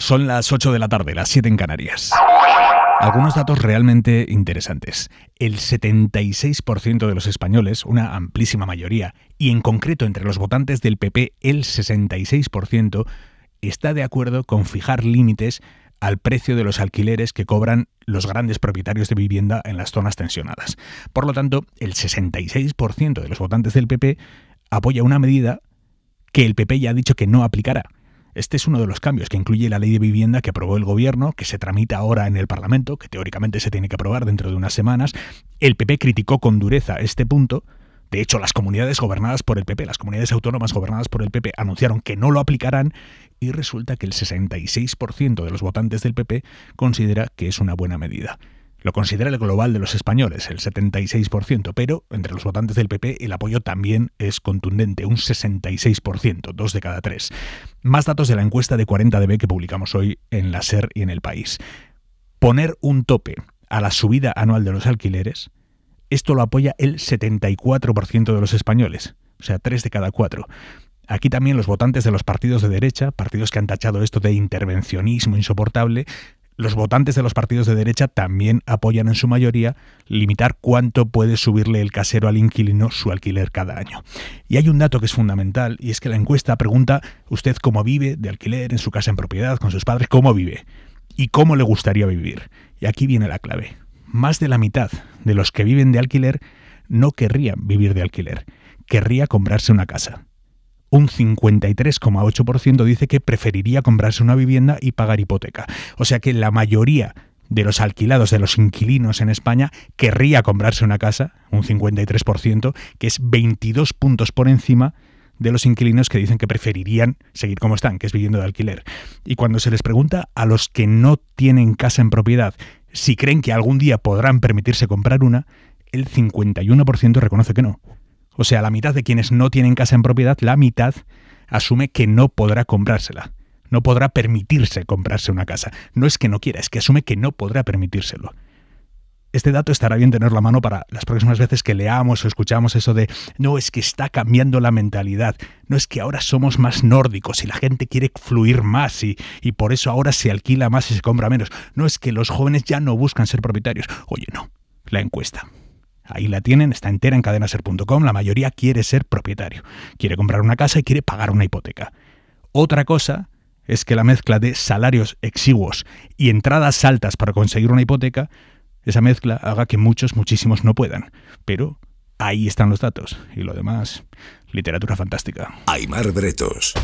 Son las 8 de la tarde, las 7 en Canarias. Algunos datos realmente interesantes. El 76% de los españoles, una amplísima mayoría, y en concreto entre los votantes del PP el 66%, está de acuerdo con fijar límites al precio de los alquileres que cobran los grandes propietarios de vivienda en las zonas tensionadas. Por lo tanto, el 66% de los votantes del PP apoya una medida que el PP ya ha dicho que no aplicará este es uno de los cambios que incluye la ley de vivienda que aprobó el gobierno, que se tramita ahora en el Parlamento, que teóricamente se tiene que aprobar dentro de unas semanas. El PP criticó con dureza este punto. De hecho, las comunidades gobernadas por el PP, las comunidades autónomas gobernadas por el PP, anunciaron que no lo aplicarán y resulta que el 66% de los votantes del PP considera que es una buena medida. Lo considera el global de los españoles, el 76%, pero entre los votantes del PP el apoyo también es contundente, un 66%, dos de cada tres. Más datos de la encuesta de 40DB que publicamos hoy en la SER y en el país. Poner un tope a la subida anual de los alquileres, esto lo apoya el 74% de los españoles, o sea, tres de cada cuatro. Aquí también los votantes de los partidos de derecha, partidos que han tachado esto de intervencionismo insoportable, los votantes de los partidos de derecha también apoyan en su mayoría limitar cuánto puede subirle el casero al inquilino su alquiler cada año. Y hay un dato que es fundamental, y es que la encuesta pregunta usted cómo vive de alquiler, en su casa en propiedad, con sus padres, cómo vive y cómo le gustaría vivir. Y aquí viene la clave. Más de la mitad de los que viven de alquiler no querrían vivir de alquiler, querría comprarse una casa un 53,8% dice que preferiría comprarse una vivienda y pagar hipoteca. O sea que la mayoría de los alquilados, de los inquilinos en España, querría comprarse una casa, un 53%, que es 22 puntos por encima de los inquilinos que dicen que preferirían seguir como están, que es viviendo de alquiler. Y cuando se les pregunta a los que no tienen casa en propiedad si creen que algún día podrán permitirse comprar una, el 51% reconoce que no. O sea, la mitad de quienes no tienen casa en propiedad, la mitad asume que no podrá comprársela. No podrá permitirse comprarse una casa. No es que no quiera, es que asume que no podrá permitírselo. Este dato estará bien tenerlo la mano para las próximas veces que leamos o escuchamos eso de no es que está cambiando la mentalidad, no es que ahora somos más nórdicos y la gente quiere fluir más y, y por eso ahora se alquila más y se compra menos, no es que los jóvenes ya no buscan ser propietarios. Oye, no, la encuesta. Ahí la tienen, está entera en cadenaser.com. La mayoría quiere ser propietario, quiere comprar una casa y quiere pagar una hipoteca. Otra cosa es que la mezcla de salarios exiguos y entradas altas para conseguir una hipoteca, esa mezcla haga que muchos, muchísimos no puedan. Pero ahí están los datos y lo demás, literatura fantástica. Aymar Bretos.